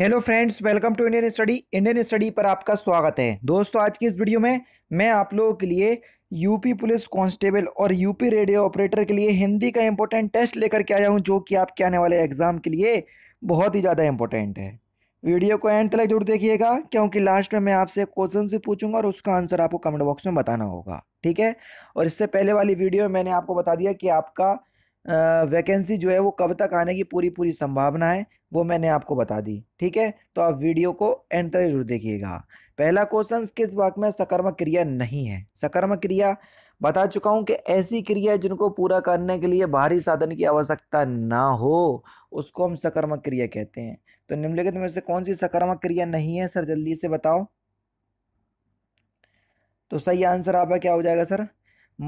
hello friends welcome to Indian study Indian study पर आपका स्वागत है दोस्तों आज की इस वीडियो में मैं आप लोगों के लिए यूपी पुलिस कांस्टेबल और यूपी रेडियो ऑपरेटर के लिए हिंदी का इंपॉर्टेंट टेस्ट लेकर के आया हूं जो कि आपके आने वाले एग्जाम के लिए बहुत ही ज़्यादा इंपॉर्टेंट है वीडियो को एंड तक जरूर देखिएगा क्योंकि लास्ट में मैं आपसे क्वेश्चन भी पूछूंगा और उसका आंसर आपको कमेंट बॉक्स में बताना होगा ठीक है और इससे पहले वाली वीडियो में मैंने आपको बता दिया कि आपका वैकेंसी जो है वो कब तक आने की पूरी पूरी संभावना है वो मैंने आपको बता दी ठीक है तो आप वीडियो को एंड तक जरूर देखिएगा पहला क्वेश्चन किस बात में सकर्मक क्रिया नहीं है सकर्मक क्रिया बता चुका हूं कि ऐसी क्रिया जिनको पूरा करने के लिए बाहरी साधन की आवश्यकता ना हो उसको हम सकर्मक क्रिया कहते हैं तो निम्नलिखित में से कौन सी सकर्मक क्रिया नहीं है सर जल्दी से बताओ तो सही आंसर आपका क्या हो जाएगा सर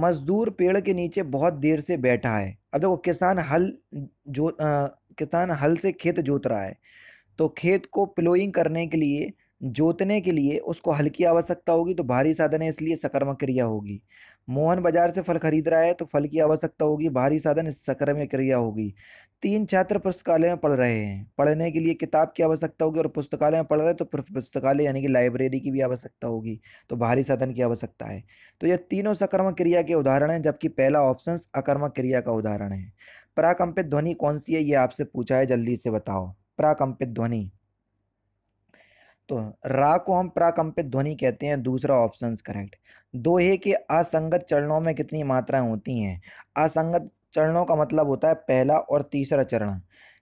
मजदूर पेड़ के नीचे बहुत देर से बैठा है अब देखो किसान हल जो आ, किसान हल से खेत जोत रहा है तो खेत को प्लोइंग करने के लिए जोतने के लिए उसको हल की आवश्यकता होगी तो भारी साधन है इसलिए सकर्मक क्रिया होगी मोहन बाजार से फल खरीद रहा है तो फल की आवश्यकता होगी बाहरी साधन सक्रमय क्रिया होगी तीन छात्र पुस्तकालय में पढ़ रहे हैं पढ़ने के लिए किताब की आवश्यकता होगी और पुस्तकालय में पढ़ रहे हैं तो पुस्तकालय यानी कि लाइब्रेरी की भी आवश्यकता होगी तो बाहरी साधन की आवश्यकता है तो यह तीनों सक्रमक क्रिया के उदाहरण हैं जबकि पहला ऑप्शन अकर्मक क्रिया का उदाहरण है प्राकंपित ध्वनि कौन सी है ये आपसे पूछा है जल्दी से बताओ प्राकंपित ध्वनि तो रा को हम प्राकंपित ध्वनि कहते हैं दूसरा ऑप्शन करेक्ट दोहे के असंगत चरणों में कितनी मात्राएं होती हैं असंगत चरणों का मतलब होता है पहला और तीसरा चरण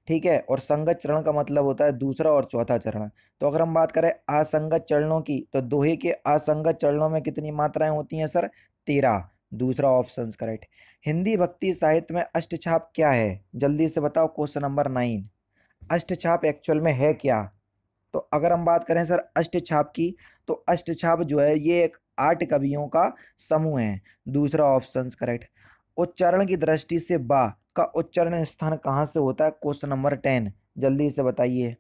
ठीक है और संगत चरण का मतलब होता है दूसरा और चौथा चरण तो अगर हम बात करें असंगत चरणों की तो दोहे के असंगत चरणों में कितनी मात्राएं होती हैं सर तेरह दूसरा ऑप्शन करेक्ट हिंदी भक्ति साहित्य में अष्टछाप क्या है जल्दी से बताओ क्वेश्चन नंबर नाइन अष्टछाप एक्चुअल में है क्या तो अगर हम बात करें सर अष्टछाप की तो अष्टछाप जो है ये एक आठ कवियों का समूह है दूसरा ऑप्शन करेक्ट उच्चारण की दृष्टि से बा का उच्चारण स्थान कहाँ से होता है क्वेश्चन नंबर टेन जल्दी से बताइए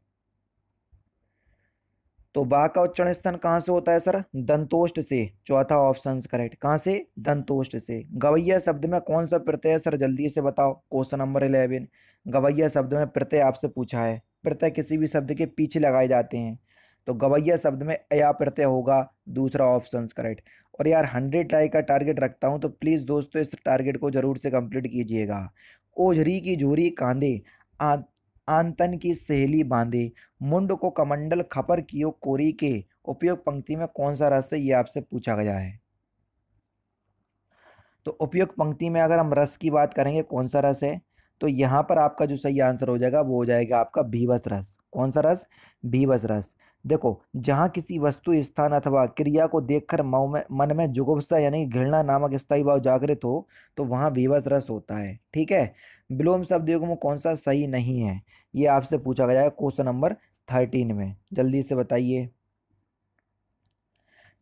तो बा का उच्चारण स्थान कहाँ से होता है सर दंतोष्ट से चौथा ऑप्शन करेक्ट कहाँ से दंतोष्ट से गवैया शब्द में कौन सा प्रत्यय है सर जल्दी से बताओ क्वेश्चन नंबर इलेवन गवैया शब्द में प्रत्यय आपसे पूछा है प्रत्यय किसी भी शब्द के पीछे लगाए जाते हैं तो गवैया शब्द में अया प्रत्यय होगा दूसरा ऑप्शन करेक्ट और यार हंड्रेड लाइक का टारगेट रखता हूँ तो प्लीज़ दोस्तों इस टारगेट को ज़रूर से कंप्लीट कीजिएगा ओझरी की झोरी कांधे आंतन की सहेली बांधे मुंड को कमंडल खपर कियो कोरी के उपयोग पंक्ति में कौन सा रस है ये आपसे पूछा गया है तो उपयोग पंक्ति में अगर हम रस की बात करेंगे कौन सा रस है तो यहाँ पर आपका जो सही आंसर हो जाएगा वो हो जाएगा आपका भीवस रस कौन सा रस भीवस रस देखो जहाँ किसी वस्तु स्थान अथवा क्रिया को देखकर मन में जुगुप्सा यानी घृणा नामक स्थायी भाव जागृत हो तो वहाँ भीवस रस होता है ठीक है विलोम शब्द युग्म कौन सा सही नहीं है ये आपसे पूछा गया है क्वेश्चन नंबर थर्टीन में जल्दी से बताइए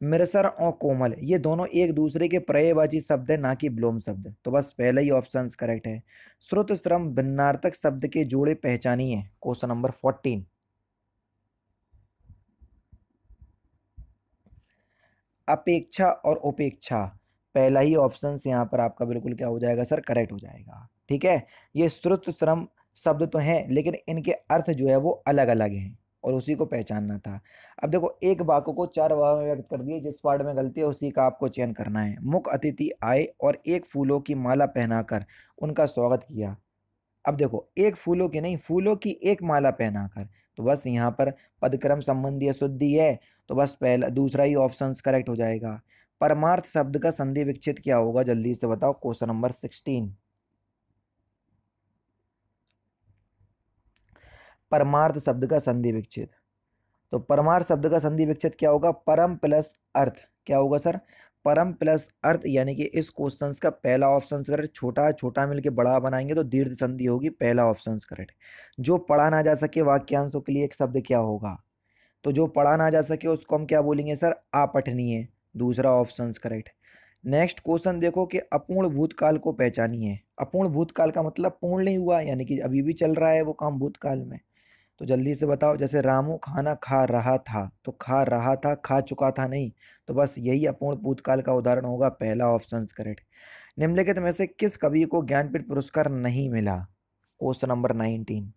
मिर्सर और कोमल ये दोनों एक दूसरे के पर्यवाची शब्द है ना कि ब्लोम शब्द तो बस पहला ही ऑप्शन करेक्ट है श्रुत श्रम भिन्नार्थक शब्द के जोड़े पहचानी है क्वेश्चन नंबर फोर्टीन अपेक्षा और उपेक्षा पहला ही ऑप्शन यहाँ पर आपका बिल्कुल क्या हो जाएगा सर करेक्ट हो जाएगा ठीक है ये श्रुत श्रम शब्द तो हैं लेकिन इनके अर्थ जो है वो अलग अलग हैं और उसी को पहचानना था अब देखो एक वाक्य को चार भागों में व्यक्त कर दिए जिस पार्ट में गलती है उसी का आपको चयन करना है मुख्य अतिथि आए और एक फूलों की माला पहनाकर उनका स्वागत किया अब देखो एक फूलों की नहीं फूलों की एक माला पहनाकर तो बस यहाँ पर पदक्रम संबंधी अशुद्धि है तो बस पहला दूसरा ही ऑप्शन करेक्ट हो जाएगा परमार्थ शब्द का संधि विकसित क्या होगा जल्दी से बताओ क्वेश्चन नंबर सिक्सटीन परमार्थ शब्द का संधि विच्छेद तो परमार्थ शब्द का संधि विच्छेद क्या होगा परम प्लस अर्थ क्या होगा सर परम प्लस अर्थ यानी कि इस क्वेश्चन का पहला ऑप्शन करेक्ट छोटा छोटा मिलके बड़ा बनाएंगे तो दीर्घ संधि होगी पहला ऑप्शन करेक्ट जो पढ़ा ना जा सके वाक्यांशों के लिए एक शब्द क्या होगा तो जो पढ़ा ना जा सके उसको हम क्या बोलेंगे सर आपठनीय दूसरा ऑप्शन करेक्ट नेक्स्ट क्वेश्चन देखो कि अपूर्ण भूतकाल को पहचानिए अपूर्ण भूतकाल का मतलब पूर्ण नहीं हुआ यानी कि अभी भी चल रहा है वो काम भूतकाल में तो जल्दी से बताओ जैसे रामू खाना खा रहा था तो खा रहा था खा चुका था नहीं तो बस यही अपूर्ण भूतकाल का उदाहरण होगा पहला ऑप्शन करेक्ट निम्नलिखित में से किस कवि को ज्ञानपीठ पुरस्कार नहीं मिला क्वेश्चन नंबर नाइनटीन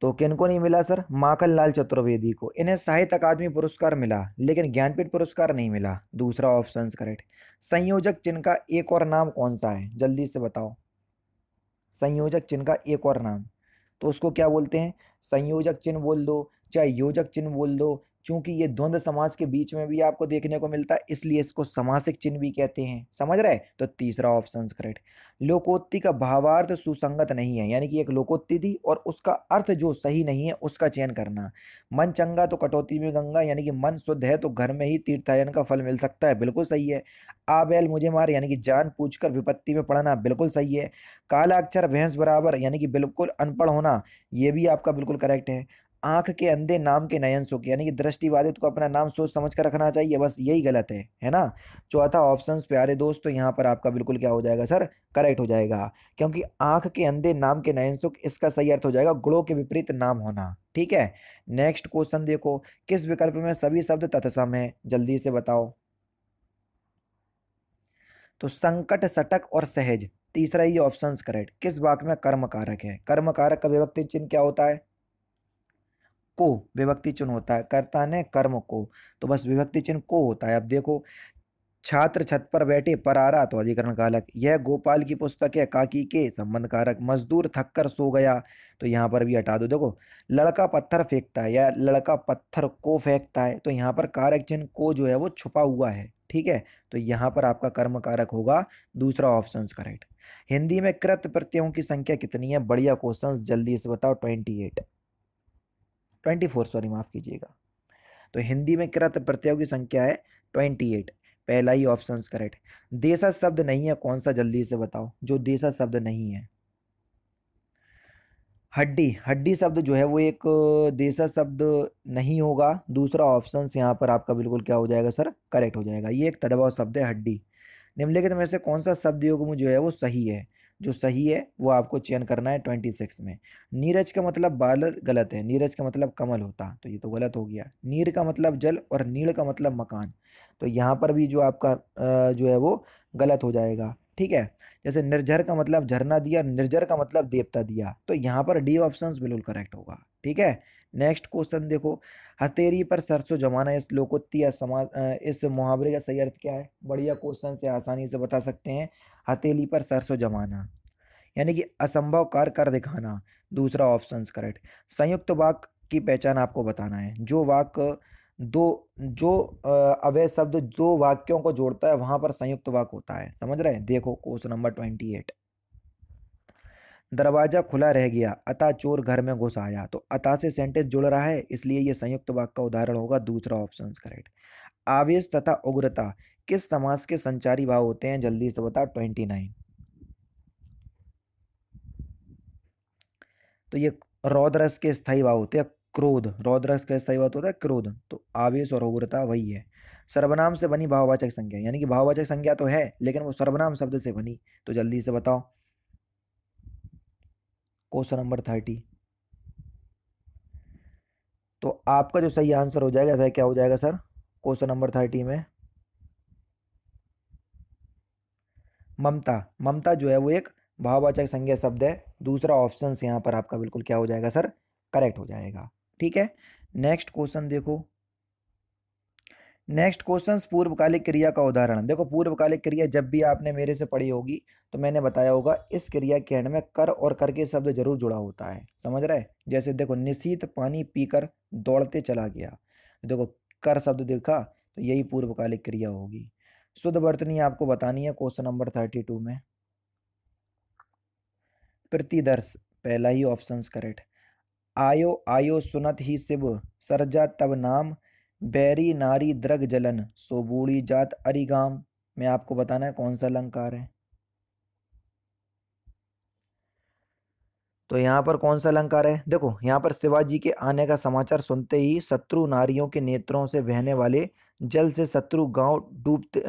तो किनको नहीं मिला सर माखन लाल चतुर्वेदी को इन्हें साहित्य अकादमी पुरस्कार मिला लेकिन ज्ञानपीठ पुरस्कार नहीं मिला दूसरा ऑप्शन करेक्ट संयोजक चिन्ह का एक और नाम कौन सा है जल्दी से बताओ संयोजक चिन्ह का एक और नाम तो उसको क्या बोलते हैं संयोजक चिन्ह बोल दो चाहे योजक चिन्ह बोल दो चूंकि ये द्वंद्व समास के बीच में भी आपको देखने को मिलता है इसलिए इसको समासिक चिन्ह भी कहते हैं समझ रहे तो तीसरा ऑप्शन करेक्ट लोकोत्ति का भावार्थ सुसंगत नहीं है यानी कि एक लोकोत्ति थी और उसका अर्थ जो सही नहीं है उसका चयन करना मन चंगा तो कटौती में गंगा यानी कि मन शुद्ध है तो घर में ही तीर्थायन का फल मिल सकता है बिल्कुल सही है आबैल मुझे मार यानी कि जान पूछ कर विपत्ति में पड़ना बिल्कुल सही है काला अक्षर भैंस बराबर यानी कि बिल्कुल अनपढ़ होना ये भी आपका बिल्कुल करेक्ट है आंख के अंधे नाम के नयन सुख यानी कि दृष्टिवादित को अपना नाम सोच समझ कर रखना चाहिए बस यही गलत है है ना चौथा ऑप्शन प्यारे दोस्त तो यहाँ पर आपका बिल्कुल क्या हो जाएगा सर करेक्ट हो जाएगा क्योंकि आंख के अंधे नाम के नयन सुख इसका सही अर्थ हो जाएगा गुणों के विपरीत नाम होना ठीक है नेक्स्ट क्वेश्चन देखो किस विकल्प में सभी शब्द तत्सम है जल्दी से बताओ तो संकट सटक और सहज तीसरा ये ऑप्शन करेक्ट किस वाक में कर्म कारक है कर्म कारक का विभक्ति चिन्ह क्या होता है को विभक्ति चिन्ह होता है कर्ता ने कर्म को तो बस विभक्ति चिन्ह को होता है अब देखो छात्र छत पर बैठे परारा तो अधिकरण कारक यह गोपाल की पुस्तक है काकी के संबंध कारक मजदूर थक कर सो गया तो यहाँ पर भी हटा दो देखो लड़का पत्थर फेंकता है या लड़का पत्थर को फेंकता है तो यहाँ पर कारक चिन्ह को जो है वो छुपा हुआ है ठीक है तो यहाँ पर आपका कर्म कारक होगा दूसरा ऑप्शन करेक्ट हिंदी में कृत प्रत्ययों की संख्या कितनी है बढ़िया क्वेश्चन जल्दी से बताओ twenty eight twenty four sorry माफ़ कीजिएगा तो हिंदी में कृत तो प्रत्ययों की संख्या है ट्वेंटी एट पहला ही ऑप्शन करेक्ट देशा शब्द नहीं है कौन सा जल्दी से बताओ जो देशा शब्द नहीं है हड्डी हड्डी शब्द जो है वो एक देशा शब्द नहीं होगा दूसरा ऑप्शन यहाँ पर आपका बिल्कुल क्या हो जाएगा सर करेक्ट हो जाएगा ये एक तदभाव शब्द है हड्डी निम्नलिखित में से कौन सा शब्द योग जो है वो सही है जो सही है वो आपको चयन करना है ट्वेंटी सिक्स में नीरज का मतलब बाल गलत है नीरज का मतलब कमल होता तो ये तो गलत हो गया नीर का मतलब जल और नील का मतलब मकान तो यहाँ पर भी जो आपका जो है वो गलत हो जाएगा ठीक है जैसे निर्जर का मतलब झरना दिया निर्जर का मतलब देवता दिया तो यहाँ पर डी ऑप्शन बिल्कुल करेक्ट होगा ठीक है नेक्स्ट क्वेश्चन देखो हथेरी पर सरसों जमाना इस लोकोत्ती समाज इस मुहावरे का सही अर्थ क्या है बढ़िया क्वेश्चन से आसानी से बता सकते हैं हथेली पर सरसों जमाना यानी कि असंभव कार्य कर दिखाना दूसरा ऑप्शन करेक्ट संयुक्त वाक की पहचान आपको बताना है जो वाक दो जो अवय शब्द दो वाक्यों को जोड़ता है वहां पर संयुक्त वाक होता है समझ रहे हैं देखो क्वेश्चन नंबर ट्वेंटी एट दरवाजा खुला रह गया अतः चोर घर में घुस आया तो अतः से सेंटेंस जुड़ रहा है इसलिए यह संयुक्त वाक का उदाहरण होगा दूसरा ऑप्शन करेक्ट आवेश तथा उग्रता किस समास के संचारी भाव होते हैं जल्दी से बताओ ट्वेंटी नाइन तो ये रौद्रस के स्थायी भाव होते हैं क्रोध रौद्रस का स्थाई भाव तो होता है क्रोध तो आवेश और उग्रता वही है सर्वनाम से बनी भाववाचक संज्ञा यानी कि भाववाचक संज्ञा तो है लेकिन वो सर्वनाम शब्द से बनी तो जल्दी से बताओ क्वेश्चन नंबर थर्टी तो आपका जो सही आंसर हो जाएगा वह क्या हो जाएगा सर क्वेश्चन नंबर थर्टी में ममता ममता जो है वो एक भाववाचक संज्ञा शब्द है दूसरा ऑप्शन यहाँ पर आपका बिल्कुल क्या हो जाएगा सर करेक्ट हो जाएगा ठीक है नेक्स्ट क्वेश्चन देखो नेक्स्ट क्वेश्चन पूर्वकालिक क्रिया का उदाहरण देखो पूर्वकालिक क्रिया जब भी आपने मेरे से पढ़ी होगी तो मैंने बताया होगा इस क्रिया के अंड में कर और कर के शब्द जरूर जुड़ा होता है समझ रहे जैसे देखो निशीत पानी पीकर दौड़ते चला गया देखो कर शब्द देखा तो यही पूर्वकालिक क्रिया होगी शुद्ध वर्तनी आपको बतानी है क्वेश्चन नंबर थर्टी टू में प्रतिदर्श पहला ही ऑप्शन करेक्ट आयो आयो सुनत ही शिव सरजा तब नाम बैरी नारी द्रग जलन सो जात अरिगाम में आपको बताना है कौन सा अलंकार है तो यहाँ पर कौन सा अलंकार है देखो यहाँ पर शिवाजी के आने का समाचार सुनते ही शत्रु नारियों के नेत्रों से बहने वाले जल से शत्रु गांव डूबते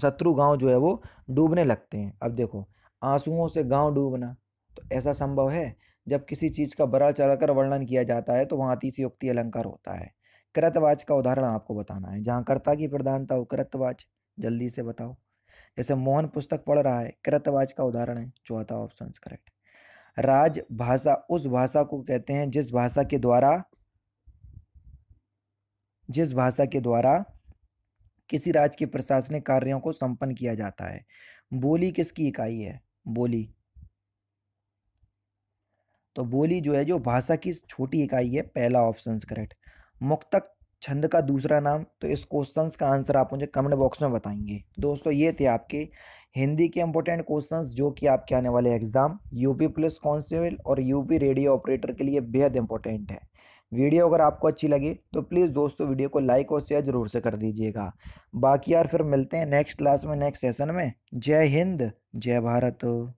शत्रु गांव जो है वो डूबने लगते हैं अब देखो आंसुओं से गांव डूबना तो ऐसा संभव है जब किसी चीज़ का बड़ा कर वर्णन किया जाता है तो वहाँ अतिशयोक्ति अलंकार होता है कृतवाच का उदाहरण आपको बताना है जहाँ कर्ता की प्रधानता हो कृतवाच जल्दी से बताओ जैसे मोहन पुस्तक पढ़ रहा है कृतवाच का उदाहरण है चौथा ऑप्शन करेक्ट राज भाषा उस भाषा को कहते हैं जिस भाषा के द्वारा जिस भाषा के द्वारा किसी राज्य के प्रशासनिक कार्यों को संपन्न किया जाता है बोली किसकी इकाई है बोली तो बोली जो है जो भाषा की छोटी इकाई है पहला ऑप्शन करेक्ट मुक्तक छंद का दूसरा नाम तो इस क्वेश्चन का आंसर आप मुझे कमेंट बॉक्स में बताएंगे दोस्तों ये थे आपके हिंदी के इंपॉर्टेंट क्वेश्चन जो कि आपके आने वाले एग्ज़ाम यूपी पुलिस कॉन्स्टेबल और यूपी रेडियो ऑपरेटर के लिए बेहद इंपॉर्टेंट है वीडियो अगर आपको अच्छी लगी तो प्लीज़ दोस्तों वीडियो को लाइक और शेयर ज़रूर से कर दीजिएगा बाकी यार फिर मिलते हैं नेक्स्ट क्लास में नेक्स्ट सेशन में जय हिंद जय भारत